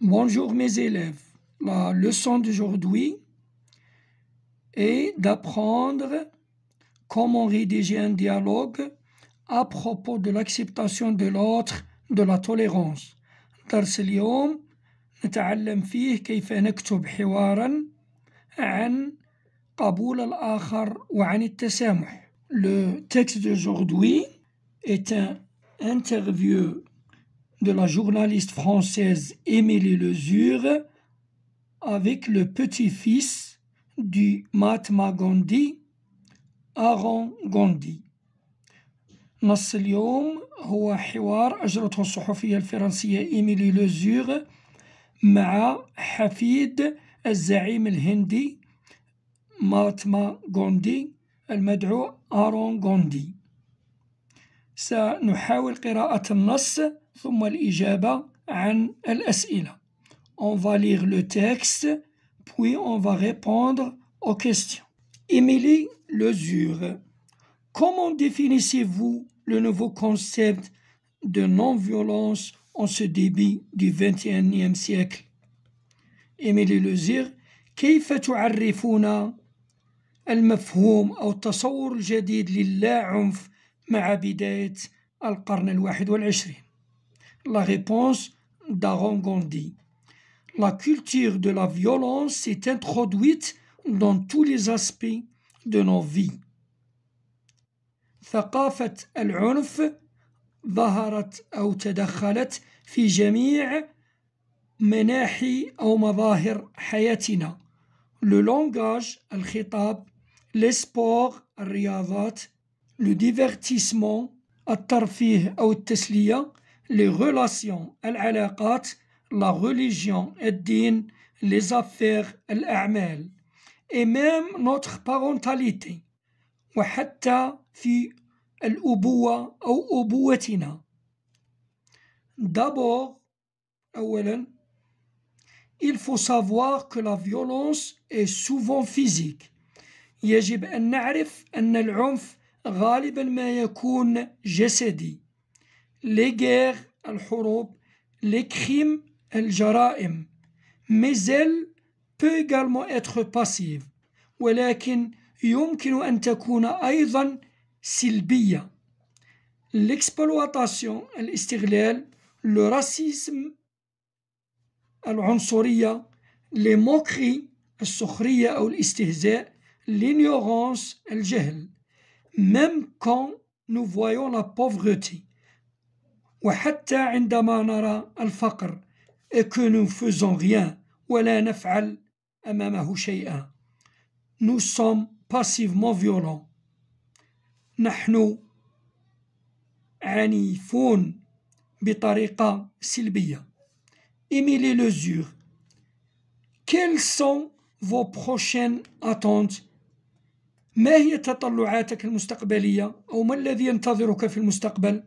Bonjour mes élèves. la leçon d'aujourd'hui est d'apprendre comment rédiger un dialogue à propos de l'acceptation de l'autre, de la tolérance. درس اليوم نتعلم فيه كيف نكتب حوارا عن قبول الآخر وعن التسامح. Le texte d'aujourd'hui est un interview de la journaliste française Émilie Lezure avec le petit-fils du Mahatma Gandhi, Aaron Gandhi. نص اليوم هو حوار أجرته الصحفية الفرنسية إيميلي لوزور مع حفيد الزعيم الهندي ماتما غوندي المدعو آرون غوندي سنحاول قراءة النص ثم الإجابة On va lire le texte, puis on va répondre aux questions. Émilie Lezure, comment définissez-vous le nouveau concept de non-violence en ce début du XXIe siècle إيميلي لوزير كيف تعرفون المفهوم أو التصور الجديد violence عنف مع بداية القرن الواحد والعشرين la réponse d'Aaron Gandhi. La culture de la violence s'est introduite dans tous les aspects de nos vies. ثقافة العنف ظهرت أو تدخلت في جميع مناحي أو مظاهر حياتنا. Le langage, الخطاب, les sports, الرياضات, le divertissement, الترفيه le التسلية les relations, العلاقات, la religion, al-din, les affaires, les affaires, et même notre parentalité, وحتى في الأبوة أو أبوتنا. D'abord, il faut savoir que la violence est souvent physique. يجب أن نعرف أن العنف غالبا ما يكون جسدي les guerres, les crimes, mais elle peut également être passive. L'exploitation, le racisme, les moqueries, l'ignorance, même quand nous voyons la pauvreté. وحتى عندما نرى الفقر que nous faisons rien ولا نفعل أمامه شيئا nous sommes passivement violents نحن عنيفون بطريقة سلبية Émilez les yeux Quelles sont vos prochaines attentes ما هي تطلعاتك المستقبلية أو ما الذي ينتظرك في المستقبل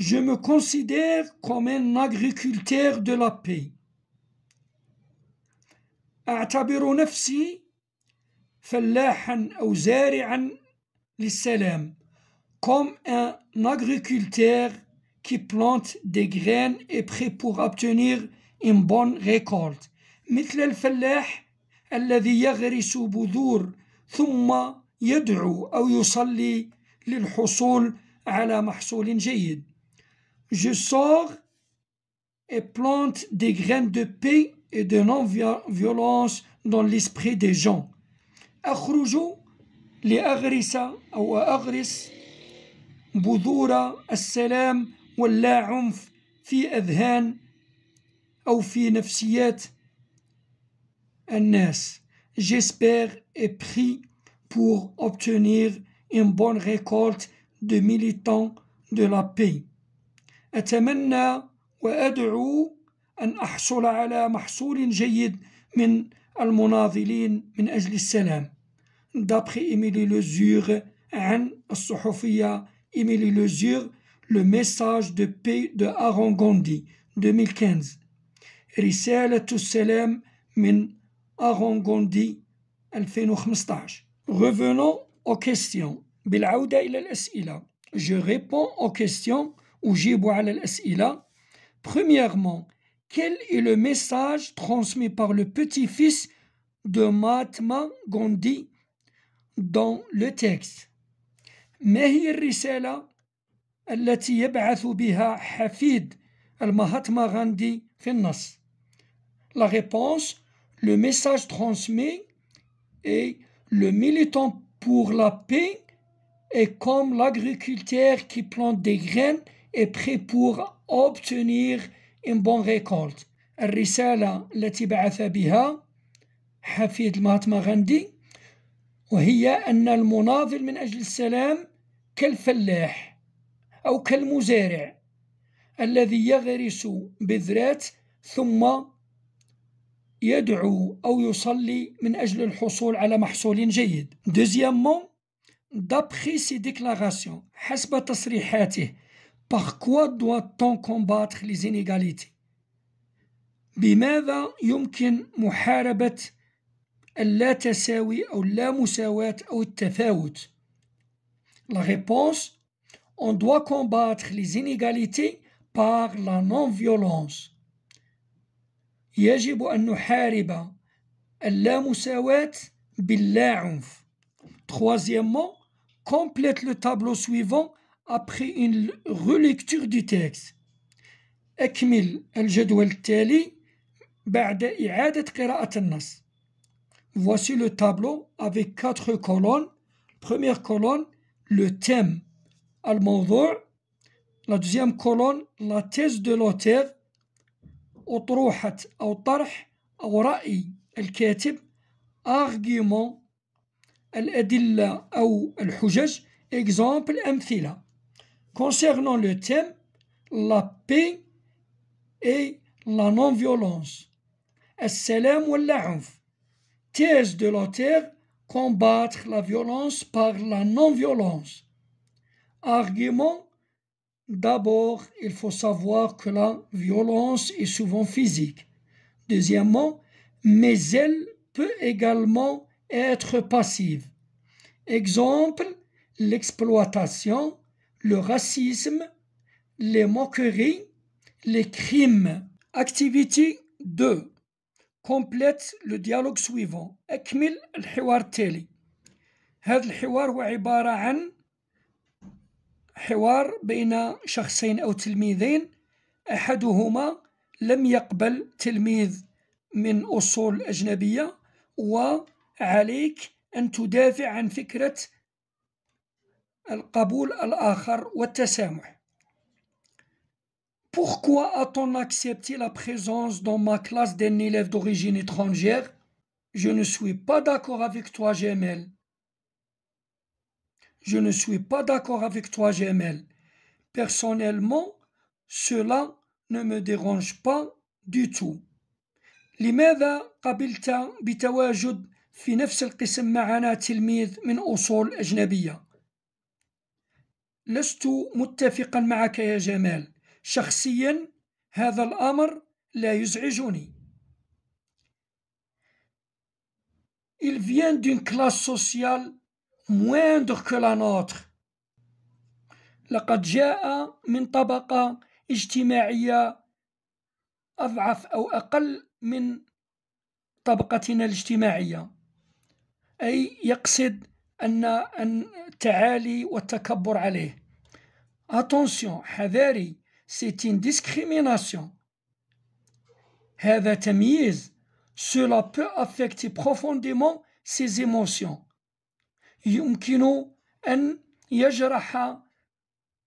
Je me considère comme un agriculteur de la paix. نفسي للسلام comme un agriculteur qui plante des graines et prêt pour obtenir une bonne récolte مثل الفلاح الذي يغرس بذور ثم يدعو أو يصلي للحصول على محصول جيد. Je sors et plante des graines de paix et de non-violence dans l'esprit des gens. أخرج لأغرس أو أغرس بذور السلام واللا عنف في أذهان أو في نفسيات الناس. J'espère et prie pour obtenir une bonne récolte de militants de la paix. أتمنى وأدعو أن أحصل على محصول جيد من المناضلين من أجل السلام. D'après Émilie Lezure, عن Émilie Lezure, le message de paix de Aaron 2015. رسالة السلام من 2015 Revenons questions. Je réponds aux questions على الأسئلة. Premièrement, quel est le message transmis par le petit-fils de Mahatma Gandhi dans le texte ما La réponse, le message transmis est le militant pour la paix est comme l'agriculteur qui plante des graines et prêt pour obtenir une bonne récolte الرسالة التي بعث بها حفيد المهاتما غاندي وهي أن المناضل من أجل السلام كالفلاح أو كالمزارع الذي يغرس بذرات ثم يدعو أو يصلي من أجل الحصول على محصول جيد دوزيامون دابخي سي ديكلاراسيون حسب تصريحاته باركوا دوا تون كومباتخ لي زينيغاليتي بماذا يمكن محاربة اللا تساوي أو اللا مساواة أو التفاوت لا ريبونس اون دوا كومباتخ لي زينيغاليتي باغ لا نون فيولونس Troisièmement, complète le tableau suivant après une relecture du texte. Voici le tableau avec quatre colonnes. Première colonne, le thème, al la deuxième colonne, la thèse de l'auteur, أطروحة أو طرح أو رأي الكاتب argument الأدلة أو الحجج exemple أمثلة concernant le thème la paix et la non-violence السلام واللعنف thèse de l'auteur combattre la violence par la non-violence argument D'abord, il faut savoir que la violence est souvent physique. Deuxièmement, mais elle peut également être passive. Exemple, l'exploitation, le racisme, les moqueries, les crimes. Activité 2. Complète le dialogue suivant. حوار بين شخصين أو تلميذين أحدهما لم يقبل تلميذ من أصول أجنبية وعليك أن تدافع عن فكرة القبول الآخر والتسامح Pourquoi a-t-on accepté la présence dans ma classe d'un élève d'origine étrangère Je ne suis pas d'accord avec toi, Jamel. Je ne suis pas d'accord avec toi, GML. Personnellement, cela ne me dérange pas du tout. لماذا قبلت بتواجد في نفس القسم معنا تلميذ من أصول أجنبية؟ لست متفقا معك يا جمال شخصيا هذا الأمر لا يزعجني Il vient d'une classe sociale moindre que la nôtre. لقد جاء من طبقة اجتماعية أضعف أو أقل من طبقتنا الاجتماعية أي يقصد أن التعالي والتكبر عليه attention حذاري c'est une discrimination هذا تمييز cela peut affecter profondément ses émotions يمكن أن يجرح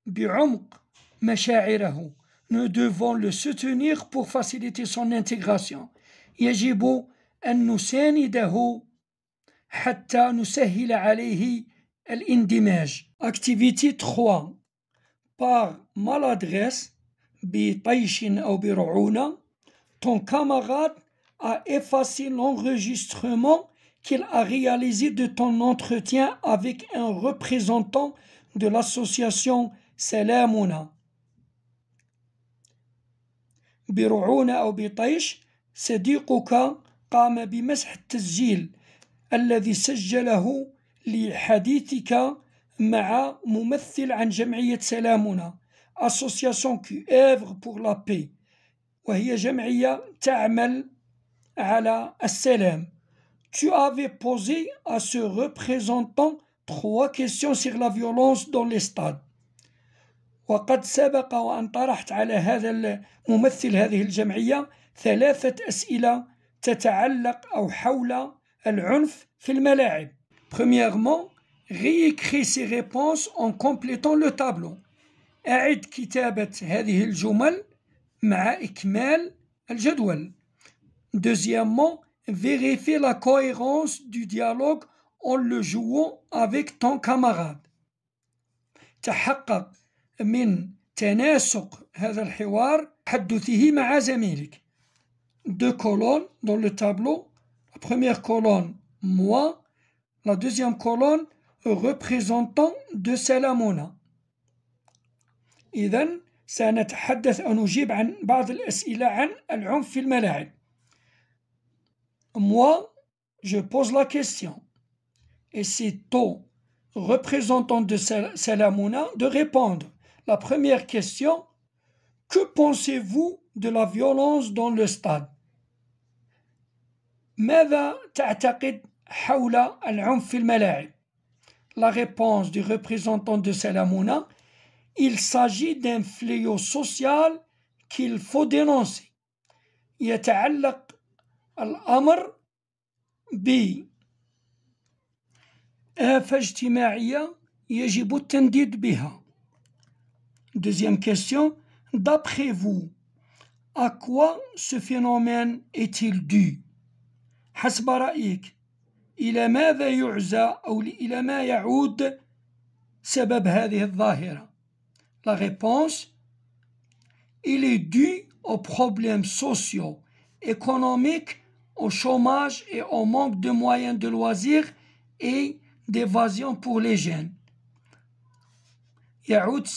بعمق مشاعره Nous devons le soutenir pour faciliter son intégration. يجب أن نسانده حتى نسهل عليه الاندماج. Activity 3 Par maladresse, بطيش أو برعونة, ton camarade a effacé l'enregistrement qu'il a réalisé de ton entretien avec un représentant de l'association Salamuna. برعونة أو بطيش صديقك قام بمسح التسجيل الذي سجله لحديثك مع ممثل عن جمعية سلامنا association qui œuvre pour la paix وهي جمعية تعمل على السلام tu avais posé à ce représentant trois questions sur la violence dans les stades. وقد سبق وأن طرحت على هذا ممثل هذه الجمعية ثلاثة أسئلة تتعلق أو حول العنف في الملاعب. Premièrement, réécris ces réponses en complétant le tableau. أعد كتابة هذه الجمل مع إكمال الجدول. Deuxièmement, Vérifiez la cohérence du dialogue en le jouant avec ton camarade. تحقق من تناسق هذا الحوار حدثه مع زميلك. Deux colonnes dans le tableau. La première colonne, moi. La deuxième colonne, représentant de سلامنا. إذا سنتحدث أو نجيب عن بعض الأسئلة عن العنف في الملاعب. Moi, je pose la question. Et c'est au représentant de Salamouna de répondre. La première question, que pensez-vous de la violence dans le stade La réponse du représentant de Salamouna, il s'agit d'un fléau social qu'il faut dénoncer. يتعلق Deuxième question. D'après vous, à quoi ce phénomène est-il dû حسب رأيك إلى ماذا يعزى La réponse Il est dû aux problèmes sociaux, économiques au chômage et au manque de moyens de loisirs et d'évasion pour les jeunes. يعود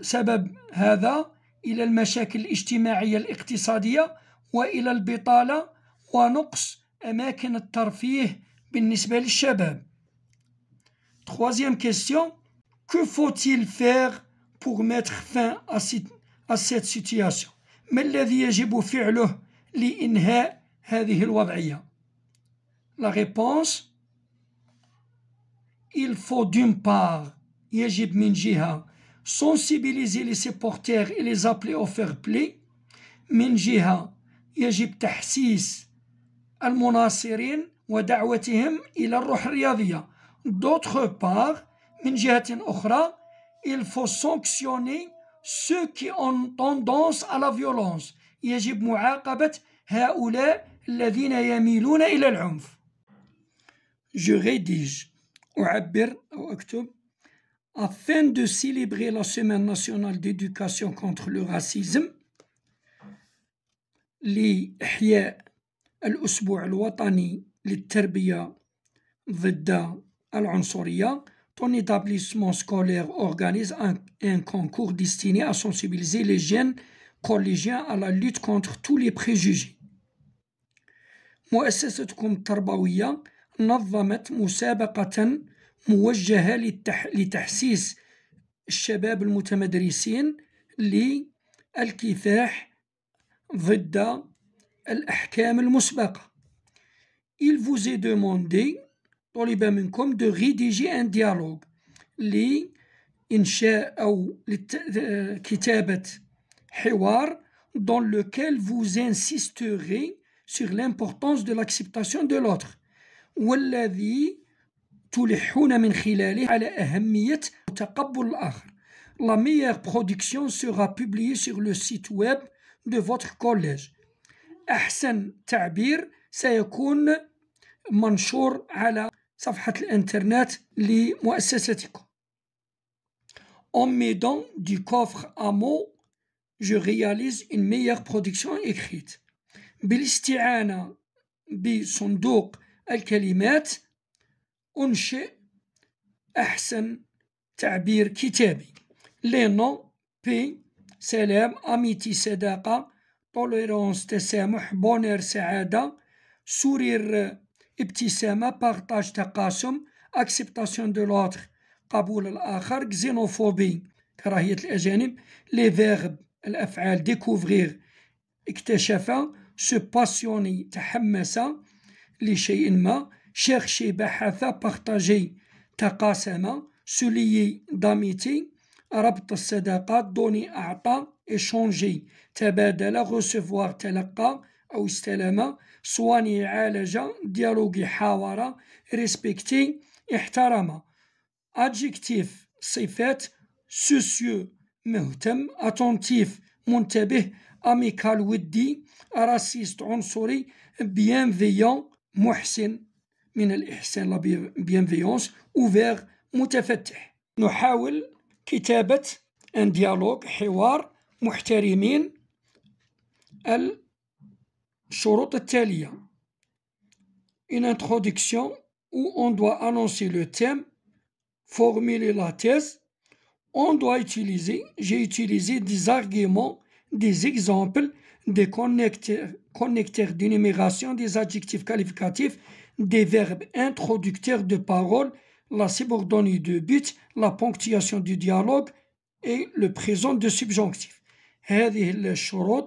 سبب هذا إلى المشاكل الاجتماعية الاقتصادية وإلى البطالة ونقص أماكن الترفيه بالنسبة للشباب. Troisième question, que faut-il faire pour mettre fin à cette situation ما الذي يجب فعله لإنهاء هذه الوضعية La réponse Il faut d'une part يجب من جهة sensibiliser les supporters et les appeler au fair play من جهة يجب تحسيس المناصرين ودعوتهم إلى الروح الرياضية d'autre part من جهة أخرى il faut sanctionner ceux qui ont tendance à la violence يجب معاقبة هؤلاء Je rédige afin de célébrer la semaine nationale d'éducation contre le racisme les ton établissement scolaire organise un, concours destiné à sensibiliser les jeunes collégiens à la lutte contre tous les préjugés. مؤسستكم التربوية نظمت مسابقة موجهة للتح... لتحسيس الشباب المتمدرسين للكفاح ضد الأحكام المسبقة Il vous est demandé طلب منكم de rédiger un dialogue لإنشاء أو كتابة حوار dans lequel vous insisterez sur l'importance de l'acceptation de l'autre. La meilleure production sera publiée sur le site web de votre collège. منشور على لمؤسستكم. En m'aidant du coffre à mots, je réalise une meilleure production écrite. بالاستعانة بصندوق الكلمات أنشئ أحسن تعبير كتابي لينو بي سلام أميتي صداقة توليرونس تسامح بونير سعادة سرير ابتسامة بارتاج تقاسم اكسبتاسيون دو لوتر قبول الآخر كزينوفوبي كراهية الأجانب لي فيرب الأفعال ديكوفغير اكتشف سو باسيوني تحمس لشيء ما chercher بحث partager تقاسم se داميتي ربط الصداقات دوني أعطى اشونجي تبادل غوسفوار تلقى أو استلم صواني عالج ديالوغي حاور ريسبكتي احترم ادجكتيف صفات سوسيو مهتم اتونتيف منتبه amical ودي on عنصري bienveillant محسن من الإحسان la bienveillance ouvert متفتح نحاول كتابة un ديالوج حوار محترمين الشروط التالية une introduction où on doit annoncer le thème formuler la thèse on doit utiliser j'ai utilisé des arguments des exemples des connecteurs, d'énumération des adjectifs qualificatifs, des verbes introducteurs de paroles, la subordonnée de but, la ponctuation du dialogue et le présent de subjonctif. On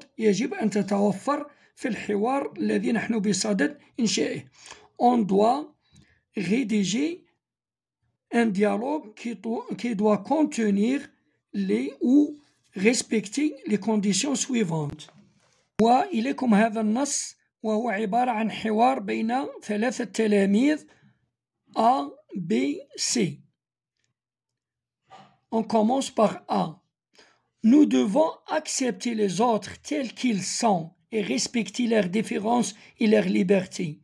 doit rédiger un dialogue qui, doit, qui doit contenir les ou respecting les conditions suivantes il est وإليكم هذا النص وهو عبارة عن حوار بين ثلاثة تلاميذ A, B, C On commence par A Nous devons accepter les autres tels qu'ils sont et respecter leurs différences et leurs libertés.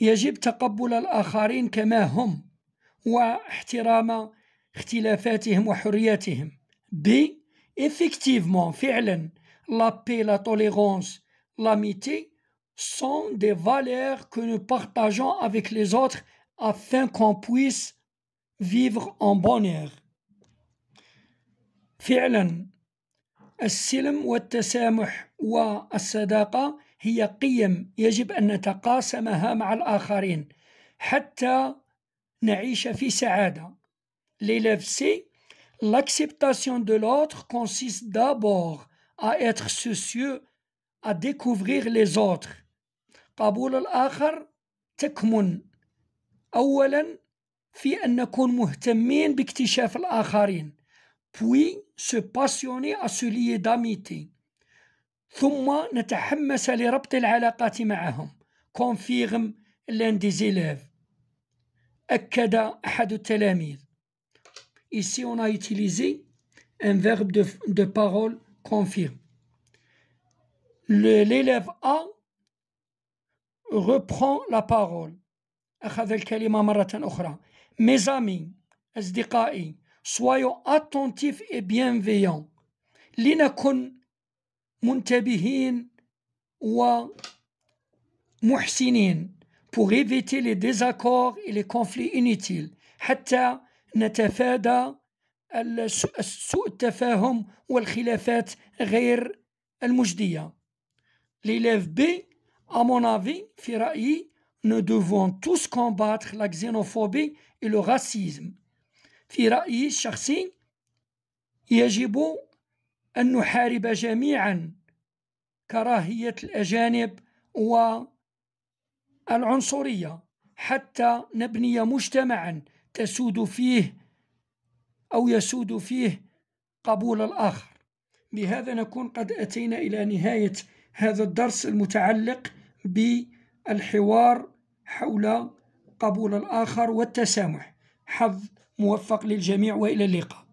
يجب تقبل الآخرين كما هم واحترام اختلافاتهم وحرياتهم. B. Effectivement, la paix, la tolérance, l'amitié sont des valeurs que nous partageons avec les autres afin qu'on puisse vivre en bonheur. فعلا السلم والتسامح والصداقة هي قيم يجب أن نتقاسمها مع الآخرين حتى نعيش في سعادة. L'élève L'acceptation de l'autre consiste d'abord à être soucieux à découvrir les autres. قبول الآخر تكمن أولا في أن نكون مهتمين باكتشاف الآخرين puis se passionner à se lier d'amitié ثم نتحمس لربط العلاقات معهم confirme l'un des élèves أكد أحد التلاميذ Ici, on a utilisé un verbe de, parole confirme. L'élève A reprend la parole. Mes amis, soyons attentifs et bienveillants. muntabihin wa muhsinin pour éviter les désaccords et les conflits inutiles نتفادى سوء التفاهم والخلافات غير المجدية ليليف بي أمون أفي في رأيي نو دوفون توس كومباتخ لا كزينوفوبي et لو غاسيزم في رأيي الشخصي يجب أن نحارب جميعا كراهية الأجانب والعنصرية حتى نبني مجتمعا تسود فيه أو يسود فيه قبول الآخر بهذا نكون قد أتينا إلى نهاية هذا الدرس المتعلق بالحوار حول قبول الآخر والتسامح حظ موفق للجميع وإلى اللقاء